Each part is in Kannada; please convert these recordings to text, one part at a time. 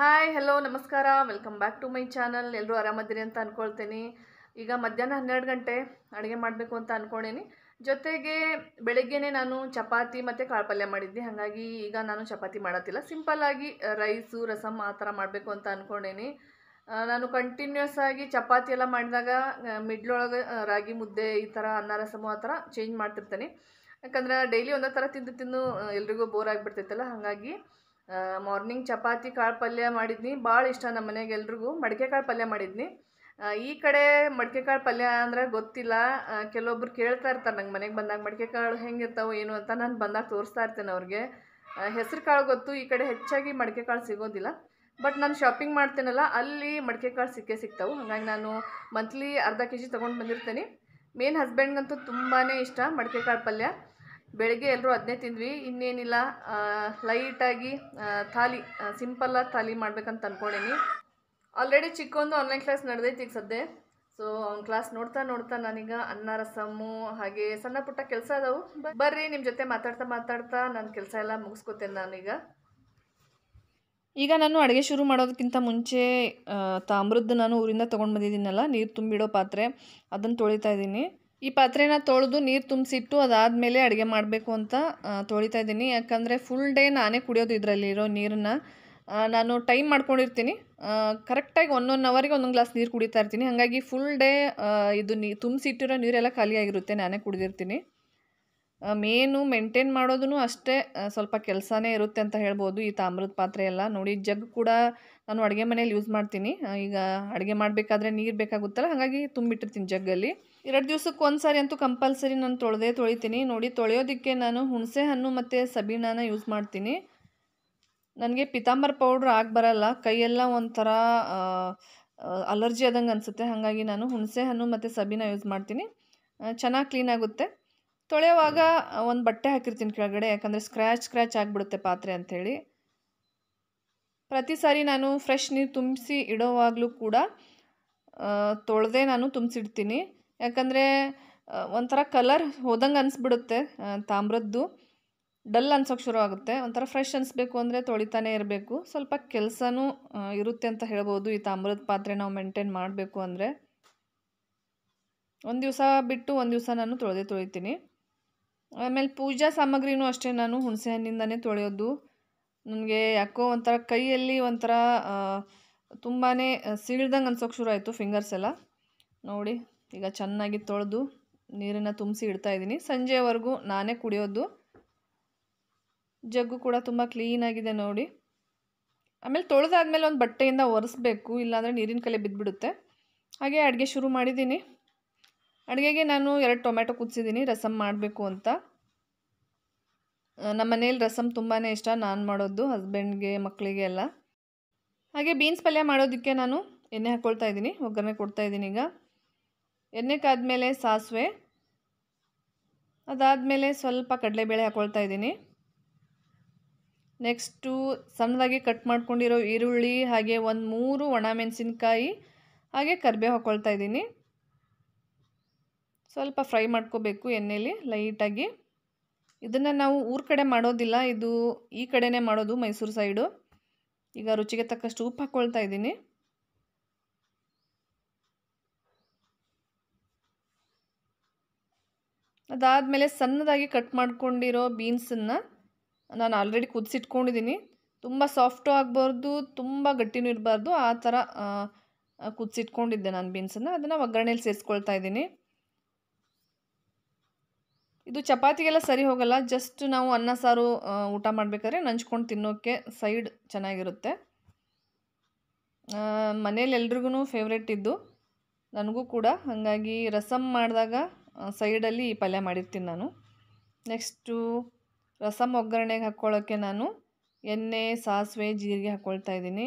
ಹಾಯ್ ಹಲೋ ನಮಸ್ಕಾರ welcome back to my channel ಎಲ್ಲರೂ ಆರಾಮದಿರಿ ಅಂತ ಅಂದ್ಕೊಳ್ತೀನಿ ಈಗ ಮಧ್ಯಾಹ್ನ ಹನ್ನೆರಡು ಗಂಟೆ ಅಡುಗೆ ಮಾಡಬೇಕು ಅಂತ ಅಂದ್ಕೊಂಡೇನಿ ಜೊತೆಗೆ ಬೆಳಗ್ಗೆನೇ ನಾನು ಚಪಾತಿ ಮತ್ತು ಕಾಳು ಪಲ್ಯ ಮಾಡಿದ್ದೆ ಹಾಗಾಗಿ ಈಗ ನಾನು ಚಪಾತಿ ಮಾಡತ್ತಿಲ್ಲ ಸಿಂಪಲ್ಲಾಗಿ ರೈಸು ರಸಮ್ ಆ ಥರ ಮಾಡಬೇಕು ಅಂತ ಅಂದ್ಕೊಂಡೇನಿ ನಾನು ಕಂಟಿನ್ಯೂಸ್ ಆಗಿ ಚಪಾತಿ ಎಲ್ಲ ಮಾಡಿದಾಗ ಮಿಡ್ಲೊಳಗೆ ರಾಗಿ ಮುದ್ದೆ ಈ ಥರ ಅನ್ನ ರಸಮು ಆ ಥರ ಚೇಂಜ್ ಮಾಡ್ತಿರ್ತೇನೆ ಯಾಕಂದ್ರೆ ಡೈಲಿ ಒಂದೇ ಥರ ತಿಂದು ತಿಂದು ಎಲ್ರಿಗೂ ಬೋರ್ ಆಗಿಬಿಡ್ತೈತಲ್ಲ ಹಾಗಾಗಿ ಮಾರ್ನಿಂಗ್ ಚಪಾತಿ ಕಾಳು ಪಲ್ಯ ಮಾಡಿದ್ನಿ ಭಾಳ ಇಷ್ಟ ನಮ್ಮ ಮನೆಗೆ ಎಲ್ರಿಗೂ ಮಡಿಕೆ ಕಾಳು ಪಲ್ಯ ಮಾಡಿದ್ನಿ ಈ ಕಡೆ ಮಡಿಕೆ ಕಾಳು ಪಲ್ಯ ಅಂದರೆ ಗೊತ್ತಿಲ್ಲ ಕೆಲವೊಬ್ರು ಕೇಳ್ತಾ ಇರ್ತಾರೆ ನಂಗೆ ಮನೆಗೆ ಬಂದಾಗ ಮಡಿಕೆ ಕಾಳು ಹೆಂಗಿರ್ತಾವೆ ಏನು ಅಂತ ನಾನು ಬಂದಾಗ ತೋರಿಸ್ತಾ ಇರ್ತೇನೆ ಅವ್ರಿಗೆ ಹೆಸರು ಕಾಳು ಗೊತ್ತು ಈ ಕಡೆ ಹೆಚ್ಚಾಗಿ ಮಡಿಕೆ ಕಾಳು ಸಿಗೋದಿಲ್ಲ ಬಟ್ ನಾನು ಶಾಪಿಂಗ್ ಮಾಡ್ತೇನಲ್ಲ ಅಲ್ಲಿ ಮಡಿಕೆ ಕಾಳು ಸಿಕ್ಕೇ ಸಿಗ್ತಾವೆ ಹಾಗಾಗಿ ನಾನು ಮಂತ್ಲಿ ಅರ್ಧ ಕೆ ಜಿ ತೊಗೊಂಡು ಬಂದಿರ್ತೇನೆ ಮೇನ್ ಹಸ್ಬೆಂಡ್ಗಂತೂ ತುಂಬಾ ಇಷ್ಟ ಮಡಿಕೆ ಕಾಳು ಪಲ್ಯ ಬೆಳಗ್ಗೆ ಎಲ್ಲರೂ ಅದನ್ನೇ ತಿಂದ್ವಿ ಇನ್ನೇನಿಲ್ಲ ಲೈಟಾಗಿ ಥಾಲಿ ಸಿಂಪಲ್ಲಾಗಿ ಥಾಲಿ ಮಾಡ್ಬೇಕಂತ ಅಂದ್ಕೊಂಡೀನಿ ಆಲ್ರೆಡಿ ಚಿಕ್ಕೊಂದು ಆನ್ಲೈನ್ ಕ್ಲಾಸ್ ನಡೆದೈತಿ ಈಗ ಸದ್ಯ ಸೊ ಅವ್ನ ಕ್ಲಾಸ್ ನೋಡ್ತಾ ನೋಡ್ತಾ ನಾನೀಗ ಅನ್ನ ರಸಮ್ಮು ಹಾಗೆ ಸಣ್ಣ ಪುಟ್ಟ ಕೆಲಸ ಅದಾವು ಬರ್ರಿ ನಿಮ್ಮ ಜೊತೆ ಮಾತಾಡ್ತಾ ಮಾತಾಡ್ತಾ ನನ್ನ ಕೆಲಸ ಎಲ್ಲ ಮುಗಿಸ್ಕೊತೇನೆ ನಾನೀಗ ಈಗ ನಾನು ಅಡುಗೆ ಶುರು ಮಾಡೋದಕ್ಕಿಂತ ಮುಂಚೆ ತಾಮ್ರದ್ದು ನಾನು ಊರಿಂದ ತೊಗೊಂಡು ಬಂದಿದ್ದೀನಲ್ಲ ನೀರು ತುಂಬಿಡೋ ಪಾತ್ರೆ ಅದನ್ನು ತೊಳಿತಾ ಇದ್ದೀನಿ ಈ ಪಾತ್ರೆನ ತೊಳೆದು ನೀರು ತುಂಬಿಸಿಟ್ಟು ಅದಾದಮೇಲೆ ಅಡುಗೆ ಮಾಡಬೇಕು ಅಂತ ತೊಳಿತಾ ಇದ್ದೀನಿ ಯಾಕಂದರೆ ಫುಲ್ ಡೇ ನಾನೇ ಕುಡಿಯೋದು ಇದರಲ್ಲಿರೋ ನೀರನ್ನ ನಾನು ಟೈಮ್ ಮಾಡ್ಕೊಂಡಿರ್ತೀನಿ ಕರೆಕ್ಟಾಗಿ ಒನ್ ಅವರಿಗೆ ಒಂದೊಂದು ಗ್ಲಾಸ್ ನೀರು ಕುಡಿತಾ ಇರ್ತೀನಿ ಹಾಗಾಗಿ ಫುಲ್ ಡೇ ಇದು ನೀ ತುಂಬಿಸಿಟ್ಟಿರೋ ನೀರೆಲ್ಲ ಖಾಲಿಯಾಗಿರುತ್ತೆ ನಾನೇ ಕುಡಿದಿರ್ತೀನಿ ಮೇನು ಮೇಂಟೈನ್ ಮಾಡೋದು ಅಷ್ಟೇ ಸ್ವಲ್ಪ ಕೆಲಸನೇ ಇರುತ್ತೆ ಅಂತ ಹೇಳ್ಬೋದು ಈ ತಾಮ್ರದ ಪಾತ್ರೆ ಎಲ್ಲ ನೋಡಿ ಜಗ್ ಕೂಡ ನಾನು ಅಡುಗೆ ಮನೇಲಿ ಯೂಸ್ ಮಾಡ್ತೀನಿ ಈಗ ಅಡುಗೆ ಮಾಡಬೇಕಾದ್ರೆ ನೀರು ಬೇಕಾಗುತ್ತಲ್ಲ ಹಾಗಾಗಿ ತುಂಬಿಟ್ಟಿರ್ತೀನಿ ಜಗ್ಗಲ್ಲಿ ಎರಡು ದಿವಸಕ್ಕೆ ಒಂದು ಸಾರಿ ಅಂತೂ ಕಂಪಲ್ಸರಿ ನಾನು ತೊಳೆದೇ ತೊಳಿತೀನಿ ನೋಡಿ ತೊಳೆಯೋದಕ್ಕೆ ನಾನು ಹುಣಸೆ ಹಣ್ಣು ಮತ್ತು ಸಬೀನಾನ ಯೂಸ್ ಮಾಡ್ತೀನಿ ನನಗೆ ಪಿತಾಂಬರ್ ಪೌಡ್ರ್ ಆಗಿ ಬರಲ್ಲ ಕೈಯೆಲ್ಲ ಒಂಥರ ಅಲರ್ಜಿ ಆದಂಗೆ ಅನಿಸುತ್ತೆ ಹಾಗಾಗಿ ನಾನು ಹುಣಸೆ ಹಣ್ಣು ಮತ್ತು ಸಬೀನ ಯೂಸ್ ಮಾಡ್ತೀನಿ ಚೆನ್ನಾಗಿ ಕ್ಲೀನ್ ಆಗುತ್ತೆ ತೊಳೆಯುವಾಗ ಒಂದು ಬಟ್ಟೆ ಹಾಕಿರ್ತೀನಿ ಕೆಳಗಡೆ ಯಾಕಂದರೆ ಸ್ಕ್ರ್ಯಾಚ್ ಸ್ಕ್ರ್ಯಾಚ್ ಆಗಿಬಿಡುತ್ತೆ ಪಾತ್ರೆ ಅಂಥೇಳಿ ಪ್ರತಿ ಸಾರಿ ನಾನು ಫ್ರೆಶ್ ನೀರು ತುಂಬಿಸಿ ಇಡೋವಾಗಲೂ ಕೂಡ ತೊಳೆದೇ ನಾನು ತುಂಬಿಸಿಡ್ತೀನಿ ಯಾಕಂದರೆ ಒಂಥರ ಕಲರ್ ಹೋದಂಗೆ ಅನಿಸ್ಬಿಡುತ್ತೆ ತಾಮ್ರದ್ದು ಡಲ್ ಅನ್ಸೋಕ್ಕೆ ಶುರು ಆಗುತ್ತೆ ಒಂಥರ ಫ್ರೆಶ್ ಅನಿಸ್ಬೇಕು ಅಂದರೆ ತೊಳಿತಾನೆ ಇರಬೇಕು ಸ್ವಲ್ಪ ಕೆಲಸನೂ ಇರುತ್ತೆ ಅಂತ ಹೇಳ್ಬೋದು ಈ ತಾಮ್ರದ ಪಾತ್ರೆ ನಾವು ಮೇಂಟೈನ್ ಮಾಡಬೇಕು ಅಂದರೆ ಒಂದು ದಿವಸ ಬಿಟ್ಟು ಒಂದು ದಿವಸ ನಾನು ತೊಳೆದೇ ತೊಳಿತೀನಿ ಆಮೇಲೆ ಪೂಜಾ ಸಾಮಗ್ರಿನೂ ಅಷ್ಟೇ ನಾನು ಹುಣಸೆ ಹಣ್ಣಿಂದನೇ ತೊಳೆಯೋದು ನನಗೆ ಯಾಕೋ ಒಂಥರ ಕೈಯಲ್ಲಿ ಒಂಥರ ತುಂಬಾ ಸೀಳ್ದಂಗೆ ಅನ್ಸೋಕೆ ಶುರು ಆಯಿತು ಫಿಂಗರ್ಸ್ ಎಲ್ಲ ನೋಡಿ ಈಗ ಚೆನ್ನಾಗಿ ತೊಳೆದು ನೀರನ್ನು ತುಂಬಿಸಿ ಇಡ್ತಾಯಿದ್ದೀನಿ ಸಂಜೆವರೆಗೂ ನಾನೇ ಕುಡಿಯೋದು ಜಗ್ಗು ಕೂಡ ತುಂಬ ಕ್ಲೀನಾಗಿದೆ ನೋಡಿ ಆಮೇಲೆ ತೊಳೆದಾದ್ಮೇಲೆ ಒಂದು ಬಟ್ಟೆಯಿಂದ ಒರೆಸ್ಬೇಕು ಇಲ್ಲಾಂದರೆ ನೀರಿನ ಕಲೆ ಬಿದ್ದುಬಿಡುತ್ತೆ ಹಾಗೆ ಅಡುಗೆ ಶುರು ಮಾಡಿದ್ದೀನಿ ಅಡುಗೆಗೆ ನಾನು ಎರಡು ಟೊಮೆಟೊ ಕುದಿಸಿದ್ದೀನಿ ರಸಮ್ ಮಾಡಬೇಕು ಅಂತ ನಮ್ಮ ಮನೇಲಿ ರಸಮ್ ತುಂಬಾ ಇಷ್ಟ ನಾನು ಮಾಡೋದು ಹಸ್ಬೆಂಡ್ಗೆ ಮಕ್ಕಳಿಗೆ ಎಲ್ಲ ಹಾಗೆ ಬೀನ್ಸ್ ಪಲ್ಯ ಮಾಡೋದಕ್ಕೆ ನಾನು ಎಣ್ಣೆ ಹಾಕ್ಕೊಳ್ತಾ ಇದ್ದೀನಿ ಒಗ್ಗರಣೆ ಕೊಡ್ತಾ ಇದ್ದೀನಿ ಈಗ ಎಣ್ಣೆ ಕಾದ್ಮೇಲೆ ಸಾಸಿವೆ ಅದಾದಮೇಲೆ ಸ್ವಲ್ಪ ಕಡಲೆಬೇಳೆ ಹಾಕ್ಕೊಳ್ತಾ ಇದ್ದೀನಿ ನೆಕ್ಸ್ಟು ಸಣ್ಣದಾಗಿ ಕಟ್ ಮಾಡ್ಕೊಂಡಿರೋ ಈರುಳ್ಳಿ ಹಾಗೆ ಒಂದು ಮೂರು ಒಣ ಮೆಣಸಿನ್ಕಾಯಿ ಹಾಗೆ ಕರಿಬೇವು ಹಾಕ್ಕೊಳ್ತಾ ಇದ್ದೀನಿ ಸ್ವಲ್ಪ ಫ್ರೈ ಮಾಡ್ಕೋಬೇಕು ಎಣ್ಣೆಯಲ್ಲಿ ಲೈಟಾಗಿ ಇದನ್ನು ನಾವು ಊರ ಕಡೆ ಮಾಡೋದಿಲ್ಲ ಇದು ಈ ಕಡೆನೇ ಮಾಡೋದು ಮೈಸೂರು ಸೈಡು ಈಗ ರುಚಿಗೆ ತಕ್ಕಷ್ಟು ಉಪ್ಪು ಹಾಕ್ಕೊಳ್ತಾ ಇದ್ದೀನಿ ಅದಾದಮೇಲೆ ಸಣ್ಣದಾಗಿ ಕಟ್ ಮಾಡ್ಕೊಂಡಿರೋ ಬೀನ್ಸನ್ನು ನಾನು ಆಲ್ರೆಡಿ ಕುದಿಸಿಟ್ಕೊಂಡಿದ್ದೀನಿ ತುಂಬ ಸಾಫ್ಟು ಆಗಬಾರ್ದು ತುಂಬ ಗಟ್ಟಿನೂ ಇರಬಾರ್ದು ಆ ಥರ ಕುದಿಸಿಟ್ಕೊಂಡಿದ್ದೆ ನಾನು ಬೀನ್ಸನ್ನು ಅದನ್ನು ಒಗ್ಗರಣೆಯಲ್ಲಿ ಸೇರಿಸ್ಕೊಳ್ತಾ ಇದ್ದೀನಿ ಇದು ಚಪಾತಿಗೆಲ್ಲ ಸರಿ ಹೋಗಲ್ಲ ಜಸ್ಟ್ ನಾವು ಅನ್ನ ಸಾರು ಊಟ ಮಾಡಬೇಕಾದ್ರೆ ನಂಚ್ಕೊಂಡು ತಿನ್ನೋಕ್ಕೆ ಸೈಡ್ ಚೆನ್ನಾಗಿರುತ್ತೆ ಮನೇಲಿ ಎಲ್ರಿಗೂ ಫೇವ್ರೇಟ್ ಇದ್ದು ನನಗೂ ಕೂಡ ಹಾಗಾಗಿ ರಸಮ್ ಮಾಡಿದಾಗ ಸೈಡಲ್ಲಿ ಪಲ್ಯ ಮಾಡಿರ್ತೀನಿ ನಾನು ನೆಕ್ಸ್ಟು ರಸಮ್ ಒಗ್ಗರಣೆಗೆ ಹಾಕ್ಕೊಳ್ಳೋಕ್ಕೆ ನಾನು ಎಣ್ಣೆ ಸಾಸಿವೆ ಜೀರಿಗೆ ಹಾಕ್ಕೊಳ್ತಾ ಇದ್ದೀನಿ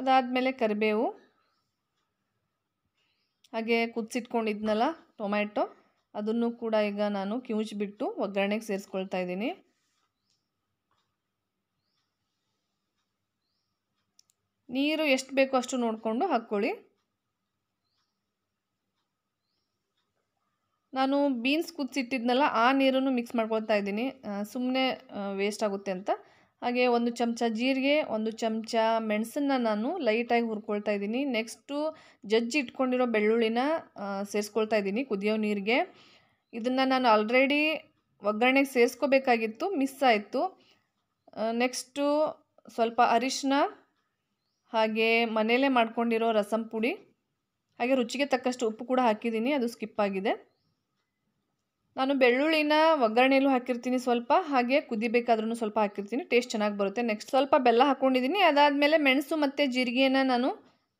ಅದಾದಮೇಲೆ ಕರಿಬೇವು ಹಾಗೆ ಕುದಿಸಿಟ್ಕೊಂಡಿದ್ನಲ್ಲ ಟೊಮ್ಯಾಟೊ ಅದನ್ನು ಕೂಡ ಈಗ ನಾನು ಕಿವುಚಿಬಿಟ್ಟು ಒಗ್ಗರಣೆಗೆ ಸೇರಿಸ್ಕೊಳ್ತಾ ಇದ್ದೀನಿ ನೀರು ಎಷ್ಟು ಬೇಕೋ ಅಷ್ಟು ನೋಡಿಕೊಂಡು ಹಾಕ್ಕೊಳ್ಳಿ ನಾನು ಬೀನ್ಸ್ ಕುದಿಸಿಟ್ಟಿದ್ನಲ್ಲ ಆ ನೀರನ್ನು ಮಿಕ್ಸ್ ಮಾಡ್ಕೊಳ್ತಾ ಇದ್ದೀನಿ ಸುಮ್ಮನೆ ವೇಸ್ಟ್ ಆಗುತ್ತೆ ಅಂತ ಹಾಗೆ ಒಂದು ಚಮಚ ಜೀರಿಗೆ ಒಂದು ಚಮಚ ಮೆಣಸನ್ನ ನಾನು ಲೈಟಾಗಿ ಹುರ್ಕೊಳ್ತಾ ಇದ್ದೀನಿ ನೆಕ್ಸ್ಟು ಜಜ್ಜಿ ಇಟ್ಕೊಂಡಿರೋ ಬೆಳ್ಳುಳ್ಳಿನ ಸೇರಿಸ್ಕೊಳ್ತಾ ಇದ್ದೀನಿ ಕುದಿಯೋ ನೀರಿಗೆ ಇದನ್ನು ನಾನು ಆಲ್ರೆಡಿ ಒಗ್ಗರಣೆಗೆ ಸೇರಿಸ್ಕೋಬೇಕಾಗಿತ್ತು ಮಿಸ್ ಆಯಿತು ನೆಕ್ಸ್ಟು ಸ್ವಲ್ಪ ಅರಿಶಿನ ಹಾಗೆ ಮನೆಯಲ್ಲೇ ಮಾಡ್ಕೊಂಡಿರೋ ರಸಂ ಪುಡಿ ಹಾಗೆ ರುಚಿಗೆ ತಕ್ಕಷ್ಟು ಉಪ್ಪು ಕೂಡ ಹಾಕಿದ್ದೀನಿ ಅದು ಸ್ಕಿಪ್ ಆಗಿದೆ ನಾನು ಬೆಳ್ಳುಳ್ಳಿನ ಒಗ್ಗರಣೆಯಲ್ಲೂ ಹಾಕಿರ್ತೀನಿ ಸ್ವಲ್ಪ ಹಾಗೆ ಕುದಿಬೇಕಾದ್ರೂ ಸ್ವಲ್ಪ ಹಾಕಿರ್ತೀನಿ ಟೇಸ್ಟ್ ಚೆನ್ನಾಗಿ ಬರುತ್ತೆ ನೆಕ್ಸ್ಟ್ ಸ್ವಲ್ಪ ಬೆಲ್ಲ ಹಾಕ್ಕೊಂಡಿದ್ದೀನಿ ಅದಾದಮೇಲೆ ಮೆಣಸು ಮತ್ತು ಜೀರಿಗೆಯನ್ನು ನಾನು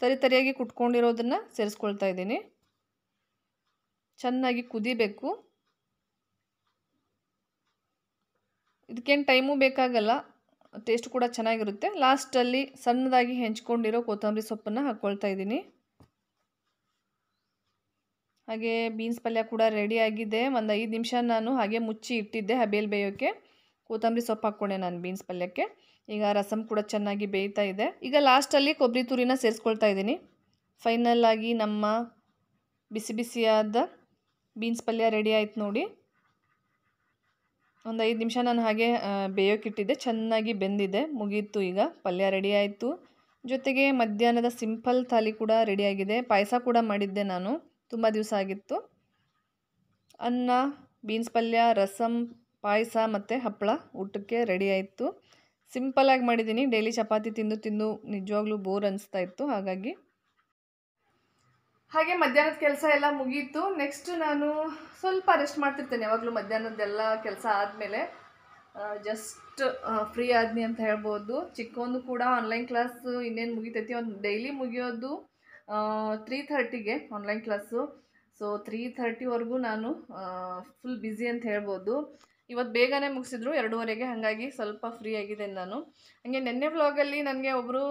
ತರಿ ತರಿಯಾಗಿ ಕುಟ್ಕೊಂಡಿರೋದನ್ನು ಸೇರಿಸ್ಕೊಳ್ತಾ ಇದ್ದೀನಿ ಚೆನ್ನಾಗಿ ಕುದಿಬೇಕು ಇದಕ್ಕೇನು ಟೈಮು ಬೇಕಾಗಲ್ಲ ಟೇಸ್ಟ್ ಕೂಡ ಚೆನ್ನಾಗಿರುತ್ತೆ ಲಾಸ್ಟಲ್ಲಿ ಸಣ್ಣದಾಗಿ ಹೆಂಚ್ಕೊಂಡಿರೋ ಕೊತ್ತಂಬರಿ ಸೊಪ್ಪನ್ನು ಹಾಕ್ಕೊಳ್ತಾ ಇದ್ದೀನಿ ಹಾಗೆ ಬೀನ್ಸ್ ಪಲ್ಯ ಕೂಡ ರೆಡಿಯಾಗಿದೆ ಒಂದು ಐದು ನಿಮಿಷ ನಾನು ಹಾಗೆ ಮುಚ್ಚಿ ಇಟ್ಟಿದ್ದೆ ಹಬೇಲಿ ಬೇಯೋಕ್ಕೆ ಕೊತ್ತಂಬರಿ ಸೊಪ್ಪು ಹಾಕ್ಕೊಂಡೆ ನಾನು ಬೀನ್ಸ್ ಪಲ್ಯಕ್ಕೆ ಈಗ ರಸಮ್ ಕೂಡ ಚೆನ್ನಾಗಿ ಬೇಯ್ತಾ ಇದೆ ಈಗ ಲಾಸ್ಟಲ್ಲಿ ಕೊಬ್ಬರಿ ತುರಿನ ಸೇರಿಸ್ಕೊಳ್ತಾ ಇದ್ದೀನಿ ಫೈನಲ್ ಆಗಿ ನಮ್ಮ ಬಿಸಿ ಬಿಸಿಯಾದ ಬೀನ್ಸ್ ಪಲ್ಯ ರೆಡಿ ಆಯ್ತು ನೋಡಿ ಒಂದು ಐದು ನಿಮಿಷ ನಾನು ಹಾಗೆ ಬೇಯೋಕ್ಕಿಟ್ಟಿದ್ದೆ ಚೆನ್ನಾಗಿ ಬೆಂದಿದೆ ಮುಗೀತು ಈಗ ಪಲ್ಯ ರೆಡಿ ಆಯಿತು ಜೊತೆಗೆ ಮಧ್ಯಾಹ್ನದ ಸಿಂಪಲ್ ಥಾಲಿ ಕೂಡ ರೆಡಿಯಾಗಿದೆ ಪಾಯಸ ಕೂಡ ಮಾಡಿದ್ದೆ ನಾನು ತುಂಬ ದಿವಸ ಆಗಿತ್ತು ಅನ್ನ ಬೀನ್ಸ್ ಪಲ್ಯ ರಸಮ್ ಪಾಯಸ ಮತ್ತು ಹಪ್ಪಳ ಊಟಕ್ಕೆ ರೆಡಿ ಆಯಿತು ಸಿಂಪಲಾಗಿ ಮಾಡಿದ್ದೀನಿ ಡೈಲಿ ಚಪಾತಿ ತಿಂದು ತಿಂದು ನಿಜವಾಗ್ಲೂ ಬೋರ್ ಅನಿಸ್ತಾ ಇತ್ತು ಹಾಗಾಗಿ ಹಾಗೆ ಮಧ್ಯಾಹ್ನದ ಕೆಲಸ ಎಲ್ಲ ಮುಗೀತು ನೆಕ್ಸ್ಟ್ ನಾನು ಸ್ವಲ್ಪ ರೆಸ್ಟ್ ಮಾಡ್ತಿರ್ತೇನೆ ಯಾವಾಗಲೂ ಮಧ್ಯಾಹ್ನದ್ದೆಲ್ಲ ಕೆಲಸ ಆದಮೇಲೆ ಜಸ್ಟ್ ಫ್ರೀ ಆದ್ನಿ ಅಂತ ಹೇಳ್ಬೋದು ಚಿಕ್ಕವನು ಕೂಡ ಆನ್ಲೈನ್ ಕ್ಲಾಸ್ ಇನ್ನೇನು ಮುಗಿತೈತಿ ಒಂದು ಡೈಲಿ ಮುಗಿಯೋದು ತ್ರೀ ಥರ್ಟಿಗೆ ಆನ್ಲೈನ್ ಕ್ಲಾಸು ಸೊ ತ್ರೀ ಥರ್ಟಿವರೆಗೂ ನಾನು ಫುಲ್ ಬ್ಯುಸಿ ಅಂತ ಹೇಳ್ಬೋದು ಇವತ್ತು ಬೇಗನೆ ಮುಗಿಸಿದ್ರು ಎರಡೂವರೆಗೆ ಹಾಗಾಗಿ ಸ್ವಲ್ಪ ಫ್ರೀ ಆಗಿದೆ ನಾನು ಹಂಗೆ ನಿನ್ನೆ ವ್ಲಾಗಲ್ಲಿ ನನಗೆ ಒಬ್ಬರು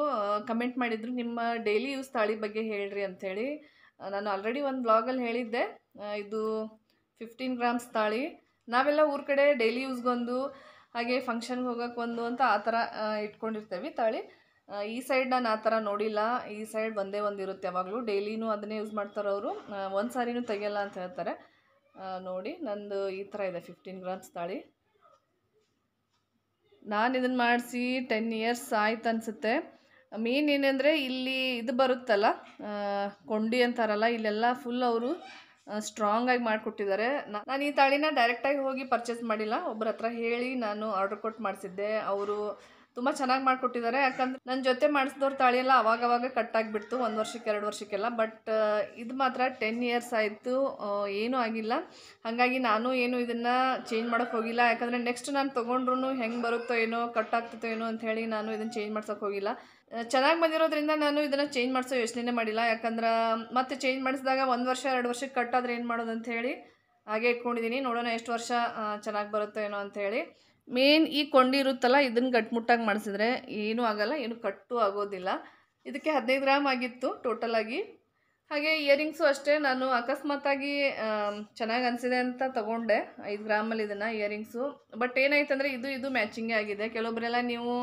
ಕಮೆಂಟ್ ಮಾಡಿದರು ನಿಮ್ಮ ಡೈಲಿ ಯೂಸ್ ತಾಳಿ ಬಗ್ಗೆ ಹೇಳ್ರಿ ಅಂಥೇಳಿ ನಾನು ಆಲ್ರೆಡಿ ಒಂದು ಬ್ಲಾಗಲ್ಲಿ ಹೇಳಿದ್ದೆ ಇದು ಫಿಫ್ಟೀನ್ ಗ್ರಾಮ್ಸ್ ತಾಳಿ ನಾವೆಲ್ಲ ಊರ ಕಡೆ ಡೈಲಿ ಯೂಸ್ಗೊಂದು ಹಾಗೆ ಫಂಕ್ಷನ್ಗೆ ಒಂದು ಅಂತ ಆ ಥರ ಇಟ್ಕೊಂಡಿರ್ತೇವೆ ತಾಳಿ ಈ ಸೈಡ್ ನಾನು ಆ ಥರ ನೋಡಿಲ್ಲ ಈ ಸೈಡ್ ಒಂದೇ ಒಂದು ಇರುತ್ತೆ ಯಾವಾಗಲೂ ಡೈಲಿನೂ ಅದನ್ನೇ ಯೂಸ್ ಮಾಡ್ತಾರೆ ಅವರು ಒಂದು ಸಾರಿನೂ ತೆಗಿಯಲ್ಲ ಅಂತ ಹೇಳ್ತಾರೆ ನೋಡಿ ನಂದು ಈ ಥರ ಇದೆ ಫಿಫ್ಟೀನ್ ಗ್ರಾಮ್ಸ್ ತಾಳಿ ನಾನು ಇದನ್ನು ಮಾಡಿಸಿ ಟೆನ್ ಇಯರ್ಸ್ ಆಯ್ತು ಅನಿಸುತ್ತೆ ಮೇನ್ ಏನಂದರೆ ಇಲ್ಲಿ ಇದು ಬರುತ್ತಲ್ಲ ಕೊಂಡಿ ಅಂತಾರಲ್ಲ ಇಲ್ಲೆಲ್ಲ ಫುಲ್ ಅವರು ಸ್ಟ್ರಾಂಗ್ ಆಗಿ ಮಾಡಿಕೊಟ್ಟಿದ್ದಾರೆ ನಾನು ಈ ತಾಳಿನ ಡೈರೆಕ್ಟಾಗಿ ಹೋಗಿ ಪರ್ಚೇಸ್ ಮಾಡಿಲ್ಲ ಒಬ್ಬರ ಹತ್ರ ಹೇಳಿ ನಾನು ಆರ್ಡರ್ ಕೊಟ್ಟು ಮಾಡಿಸಿದ್ದೆ ಅವರು ತುಂಬ ಚೆನ್ನಾಗಿ ಮಾಡಿಕೊಟ್ಟಿದ್ದಾರೆ ಯಾಕಂದ್ರೆ ನನ್ನ ಜೊತೆ ಮಾಡಿಸಿದವ್ರ ತಾಳಿ ಎಲ್ಲ ಕಟ್ ಆಗಿಬಿಡ್ತು ಒಂದು ವರ್ಷಕ್ಕೆ ಎರಡು ವರ್ಷಕ್ಕೆಲ್ಲ ಬಟ್ ಇದು ಮಾತ್ರ ಟೆನ್ ಇಯರ್ಸ್ ಆಯಿತು ಏನೂ ಆಗಿಲ್ಲ ಹಾಗಾಗಿ ನಾನು ಏನು ಇದನ್ನು ಚೇಂಜ್ ಮಾಡೋಕ್ಕೆ ಹೋಗಿಲ್ಲ ಯಾಕಂದರೆ ನೆಕ್ಸ್ಟ್ ನಾನು ತೊಗೊಂಡ್ರು ಹೆಂಗೆ ಬರುತ್ತೋ ಏನೋ ಕಟ್ಟಾಗ್ತೋ ಏನೋ ಅಂತ ಹೇಳಿ ನಾನು ಇದನ್ನು ಚೇಂಜ್ ಮಾಡ್ಸೋಕೆ ಹೋಗಿಲ್ಲ ಚೆನ್ನಾಗಿ ಬಂದಿರೋದ್ರಿಂದ ನಾನು ಇದನ್ನು ಚೇಂಜ್ ಮಾಡಿಸೋ ಯೋಚನೆ ಮಾಡಿಲ್ಲ ಯಾಕಂದ್ರೆ ಮತ್ತೆ ಚೇಂಜ್ ಮಾಡಿಸಿದಾಗ ಒಂದು ವರ್ಷ ಎರಡು ವರ್ಷಕ್ಕೆ ಕಟ್ಟಾದ್ರೆ ಏನು ಮಾಡೋದು ಅಂತ ಹೇಳಿ ಹಾಗೆ ಇಟ್ಕೊಂಡಿದ್ದೀನಿ ನೋಡೋಣ ಎಷ್ಟು ವರ್ಷ ಚೆನ್ನಾಗಿ ಬರುತ್ತೋ ಏನೋ ಅಂಥೇಳಿ ಮೇನ್ ಈ ಕೊಂಡಿರುತ್ತಲ್ಲ ಇದನ್ನು ಗಟ್ಮುಟ್ಟಾಗಿ ಮಾಡಿಸಿದ್ರೆ ಏನೂ ಆಗಲ್ಲ ಏನು ಕಟ್ಟು ಆಗೋದಿಲ್ಲ ಇದಕ್ಕೆ ಹದಿನೈದು ಗ್ರಾಮ್ ಆಗಿತ್ತು ಟೋಟಲಾಗಿ ಹಾಗೆ ಇಯರಿಂಗ್ಸು ಅಷ್ಟೇ ನಾನು ಅಕಸ್ಮಾತಾಗಿ ಚೆನ್ನಾಗಿ ಅನಿಸಿದೆ ಅಂತ ತೊಗೊಂಡೆ ಐದು ಗ್ರಾಮಲ್ಲಿ ಇದನ್ನು ಇಯರಿಂಗ್ಸು ಬಟ್ ಏನಾಯ್ತಂದರೆ ಇದು ಇದು ಮ್ಯಾಚಿಂಗೇ ಆಗಿದೆ ಕೆಲವೊಬ್ಬರೆಲ್ಲ ನೀವು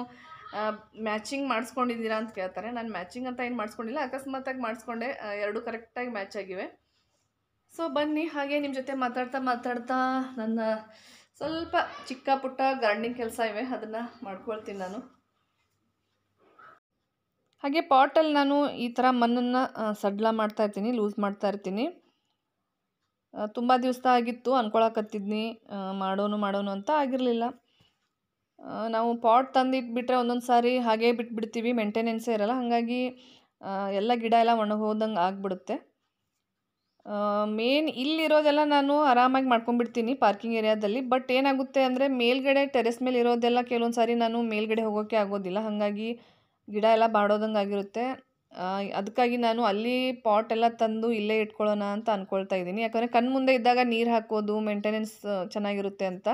ಮ್ಯಾಚಿಂಗ್ ಮಾಡಿಸ್ಕೊಂಡಿದ್ದೀರಾ ಅಂತ ಕೇಳ್ತಾರೆ ನಾನು ಮ್ಯಾಚಿಂಗ್ ಅಂತ ಏನು ಮಾಡಿಸ್ಕೊಂಡಿಲ್ಲ ಅಕಸ್ಮಾತಾಗಿ ಮಾಡಿಸ್ಕೊಂಡೆ ಎರಡು ಕರೆಕ್ಟಾಗಿ ಮ್ಯಾಚ್ ಆಗಿವೆ ಸೊ ಬನ್ನಿ ಹಾಗೆ ನಿಮ್ಮ ಜೊತೆ ಮಾತಾಡ್ತಾ ಮಾತಾಡ್ತಾ ನನ್ನ ಸ್ವಲ್ಪ ಚಿಕ್ಕ ಪುಟ್ಟ ಗಾರ್ಡನಿಂಗ್ ಕೆಲಸ ಇವೆ ಅದನ್ನು ಮಾಡ್ಕೊಳ್ತೀನಿ ನಾನು ಹಾಗೆ ಪಾಟಲ್ಲಿ ನಾನು ಈ ಥರ ಮಣ್ಣನ್ನು ಸಡ್ಲ ಮಾಡ್ತಾ ಇರ್ತೀನಿ ಲೂಸ್ ಮಾಡ್ತಾ ಇರ್ತೀನಿ ತುಂಬ ದಿವಸ ಆಗಿತ್ತು ಅಂದ್ಕೊಳಕತ್ತಿದ್ನಿ ಮಾಡೋನು ಮಾಡೋನು ಅಂತ ಆಗಿರಲಿಲ್ಲ ನಾವು ಪಾಟ್ ತಂದಿಟ್ಬಿಟ್ರೆ ಒಂದೊಂದು ಸಾರಿ ಹಾಗೇ ಬಿಟ್ಬಿಡ್ತೀವಿ ಮೇಂಟೆನೆನ್ಸೇ ಇರಲ್ಲ ಹಾಗಾಗಿ ಎಲ್ಲ ಗಿಡ ಎಲ್ಲ ಒಣಗೋದಂಗೆ ಆಗಿಬಿಡುತ್ತೆ ಮೇನ್ ಇಲ್ಲಿರೋದೆಲ್ಲ ನಾನು ಆರಾಮಾಗಿ ಮಾಡ್ಕೊಂಡ್ಬಿಡ್ತೀನಿ ಪಾರ್ಕಿಂಗ್ ಏರಿಯಾದಲ್ಲಿ ಬಟ್ ಏನಾಗುತ್ತೆ ಅಂದರೆ ಮೇಲ್ಗಡೆ ಟೆರೆಸ್ ಮೇಲೆ ಇರೋದೆಲ್ಲ ಕೆಲವೊಂದು ಸಾರಿ ನಾನು ಮೇಲ್ಗಡೆ ಹೋಗೋಕ್ಕೆ ಆಗೋದಿಲ್ಲ ಹಾಗಾಗಿ ಗಿಡ ಎಲ್ಲ ಬಾಡೋದಂಗೆ ಆಗಿರುತ್ತೆ ಅದಕ್ಕಾಗಿ ನಾನು ಅಲ್ಲಿ ಪಾಟ್ ಎಲ್ಲ ತಂದು ಇಲ್ಲೇ ಇಟ್ಕೊಳ್ಳೋಣ ಅಂತ ಅಂದ್ಕೊಳ್ತಾ ಇದ್ದೀನಿ ಯಾಕಂದರೆ ಕಣ್ಣು ಮುಂದೆ ಇದ್ದಾಗ ನೀರು ಹಾಕೋದು ಮೇಂಟೆನೆನ್ಸ್ ಚೆನ್ನಾಗಿರುತ್ತೆ ಅಂತ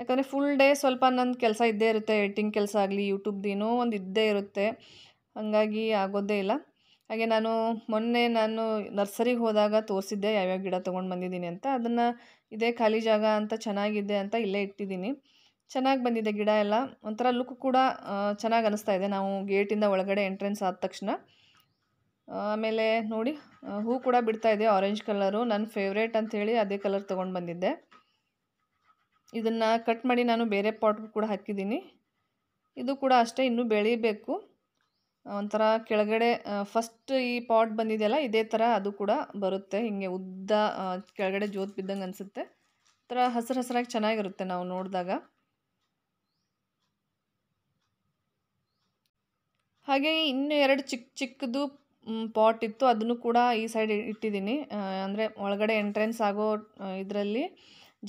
ಯಾಕಂದರೆ ಫುಲ್ ಡೇ ಸ್ವಲ್ಪ ನನ್ನ ಕೆಲಸ ಇದ್ದೇ ಇರುತ್ತೆ ಎಡಿಟಿಂಗ್ ಕೆಲಸ ಆಗಲಿ ಯೂಟ್ಯೂಬ್ದೇನೋ ಒಂದು ಇದ್ದೇ ಇರುತ್ತೆ ಹಾಗಾಗಿ ಆಗೋದೇ ಇಲ್ಲ ಹಾಗೆ ನಾನು ಮೊನ್ನೆ ನಾನು ನರ್ಸರಿಗೆ ಹೋದಾಗ ತೋರಿಸಿದ್ದೆ ಯಾವ್ಯಾವ ಗಿಡ ತೊಗೊಂಡು ಬಂದಿದ್ದೀನಿ ಅಂತ ಅದನ್ನು ಇದೇ ಖಾಲಿ ಜಾಗ ಅಂತ ಚೆನ್ನಾಗಿದೆ ಅಂತ ಇಲ್ಲೇ ಇಟ್ಟಿದ್ದೀನಿ ಚೆನ್ನಾಗಿ ಬಂದಿದೆ ಗಿಡ ಎಲ್ಲ ಒಂಥರ ಲುಕ್ ಕೂಡ ಚೆನ್ನಾಗಿ ಅನಿಸ್ತಾ ಇದೆ ನಾವು ಗೇಟಿಂದ ಒಳಗಡೆ ಎಂಟ್ರೆನ್ಸ್ ಆದ ತಕ್ಷಣ ಆಮೇಲೆ ನೋಡಿ ಹೂ ಕೂಡ ಬಿಡ್ತಾ ಇದೆ ಆರೆಂಜ್ ಕಲರು ನನ್ನ ಫೇವ್ರೇಟ್ ಅಂಥೇಳಿ ಅದೇ ಕಲರ್ ತೊಗೊಂಡು ಬಂದಿದ್ದೆ ಇದನ್ನು ಕಟ್ ಮಾಡಿ ನಾನು ಬೇರೆ ಪಾಟ್ ಕೂಡ ಹಾಕಿದ್ದೀನಿ ಇದು ಕೂಡ ಅಷ್ಟೇ ಇನ್ನೂ ಬೆಳೀಬೇಕು ಒಂಥರ ಕೆಳಗಡೆ ಫಸ್ಟ್ ಈ ಪಾಟ್ ಬಂದಿದೆಯಲ್ಲ ಇದೇ ಥರ ಅದು ಕೂಡ ಬರುತ್ತೆ ಹಿಂಗೆ ಉದ್ದ ಕೆಳಗಡೆ ಜೋತ್ ಬಿದ್ದಂಗೆ ಅನಿಸುತ್ತೆ ಒಂಥರ ಹಸಿರು ಹಸಿರಾಗಿ ಚೆನ್ನಾಗಿರುತ್ತೆ ನಾವು ನೋಡಿದಾಗ ಹಾಗೆ ಇನ್ನು ಎರಡು ಚಿಕ್ಕ ಚಿಕ್ಕದು ಪಾಟ್ ಇತ್ತು ಅದನ್ನು ಕೂಡ ಈ ಸೈಡ್ ಇಟ್ಟಿದ್ದೀನಿ ಅಂದರೆ ಒಳಗಡೆ ಎಂಟ್ರೆನ್ಸ್ ಆಗೋ ಇದರಲ್ಲಿ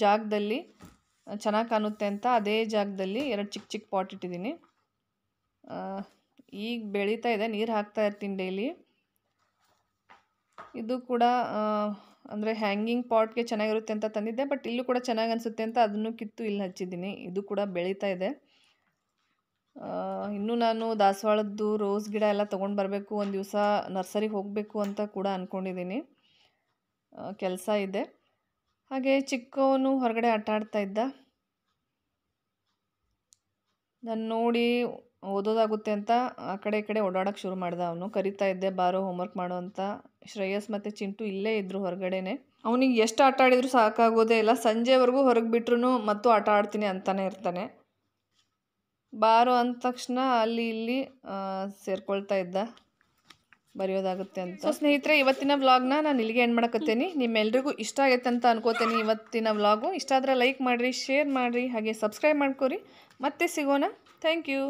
ಜಾಗದಲ್ಲಿ ಚೆನ್ನಾಗಿ ಕಾಣುತ್ತೆ ಅಂತ ಅದೇ ಜಾಗದಲ್ಲಿ ಎರಡು ಚಿಕ್ಕ ಚಿಕ್ಕ ಪಾಟ್ ಇಟ್ಟಿದ್ದೀನಿ ಈಗ ಬೆಳೀತಾ ಇದೆ ನೀರು ಹಾಕ್ತಾ ಇರ್ತೀನಿ ಡೈಲಿ ಇದು ಕೂಡ ಅಂದರೆ ಹ್ಯಾಂಗಿಂಗ್ ಪಾಟ್ಗೆ ಚೆನ್ನಾಗಿರುತ್ತೆ ಅಂತ ತಂದಿದ್ದೆ ಬಟ್ ಇಲ್ಲೂ ಕೂಡ ಚೆನ್ನಾಗಿ ಅನಿಸುತ್ತೆ ಅಂತ ಅದನ್ನು ಕಿತ್ತು ಇಲ್ಲಿ ಹಚ್ಚಿದ್ದೀನಿ ಇದು ಕೂಡ ಬೆಳೀತಾ ಇದೆ ಇನ್ನೂ ನಾನು ದಾಸವಾಳದ್ದು ರೋಸ್ ಗಿಡ ಎಲ್ಲ ತೊಗೊಂಡು ಬರಬೇಕು ಒಂದು ದಿವಸ ನರ್ಸರಿಗೆ ಹೋಗಬೇಕು ಅಂತ ಕೂಡ ಅಂದ್ಕೊಂಡಿದ್ದೀನಿ ಕೆಲಸ ಇದೆ ಹಾಗೆ ಚಿಕ್ಕವನು ಹೊರಗಡೆ ಆಟ ಆಡ್ತಾ ಇದ್ದ ನಾನು ನೋಡಿ ಓದೋದಾಗುತ್ತೆ ಅಂತ ಆ ಕಡೆ ಈ ಕಡೆ ಓಡಾಡೋಕ್ಕೆ ಶುರು ಮಾಡ್ದೆ ಅವನು ಕರಿತಾ ಇದ್ದೆ ಬಾರೋ ಹೋಮ್ವರ್ಕ್ ಮಾಡೋ ಅಂತ ಶ್ರೇಯಸ್ ಮತ್ತು ಚಿಂಟು ಇಲ್ಲೇ ಇದ್ದರು ಹೊರಗಡೆನೆ ಅವನಿಗೆ ಎಷ್ಟು ಆಟ ಆಡಿದ್ರು ಸಾಕಾಗೋದೇ ಇಲ್ಲ ಸಂಜೆವರೆಗೂ ಹೊರಗೆ ಬಿಟ್ರೂ ಮತ್ತು ಆಟ ಆಡ್ತೀನಿ ಅಂತಲೇ ಇರ್ತಾನೆ ಬಾರೋ ಅಂದ ತಕ್ಷಣ ಅಲ್ಲಿ ಇಲ್ಲಿ ಸೇರ್ಕೊಳ್ತಾ ಇದ್ದ ಬರೆಯೋದಾಗುತ್ತೆ ಅಂತ ಸ್ನೇಹಿತರೆ ಇವತ್ತಿನ ವ್ಲಾಗ್ನ ನಾನು ಇಲ್ಲಿಗೆ ಏನು ಮಾಡಕತ್ತೇನೆ ನಿಮ್ಮೆಲ್ರಿಗೂ ಇಷ್ಟ ಆಗೈತೆ ಅಂತ ಅನ್ಕೋತೇನೆ ಇವತ್ತಿನ ವ್ಲಾಗು ಇಷ್ಟ ಆದರೆ ಲೈಕ್ ಮಾಡಿರಿ ಶೇರ್ ಮಾಡಿರಿ ಹಾಗೆ ಸಬ್ಸ್ಕ್ರೈಬ್ ಮಾಡ್ಕೊರಿ ಮತ್ತೆ ಸಿಗೋಣ ಥ್ಯಾಂಕ್ ಯು